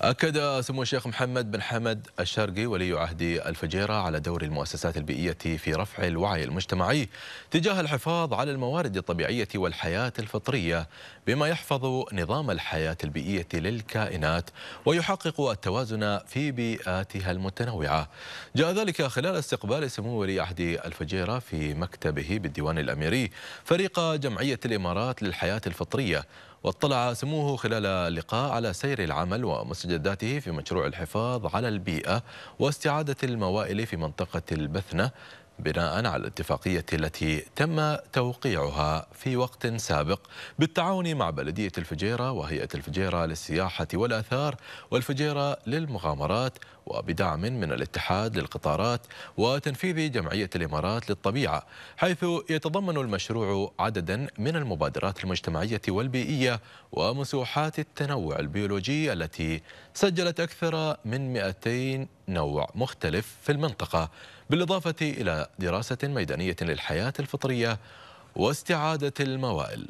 أكد سمو الشيخ محمد بن حمد الشرقي ولي عهد الفجيرة على دور المؤسسات البيئية في رفع الوعي المجتمعي تجاه الحفاظ على الموارد الطبيعية والحياة الفطرية بما يحفظ نظام الحياة البيئية للكائنات ويحقق التوازن في بيئاتها المتنوعة جاء ذلك خلال استقبال سمو ولي عهد الفجيرة في مكتبه بالديوان الأميري فريق جمعية الإمارات للحياة الفطرية واطلع سموه خلال اللقاء على سير العمل ومستجداته في مشروع الحفاظ على البيئة واستعادة الموائل في منطقة البثنة بناء على الاتفاقية التي تم توقيعها في وقت سابق بالتعاون مع بلدية الفجيرة وهيئة الفجيرة للسياحة والأثار والفجيرة للمغامرات وبدعم من الاتحاد للقطارات وتنفيذ جمعية الإمارات للطبيعة حيث يتضمن المشروع عددا من المبادرات المجتمعية والبيئية ومسوحات التنوع البيولوجي التي سجلت أكثر من 200 نوع مختلف في المنطقة بالإضافة إلى دراسة ميدانية للحياة الفطرية واستعادة الموائل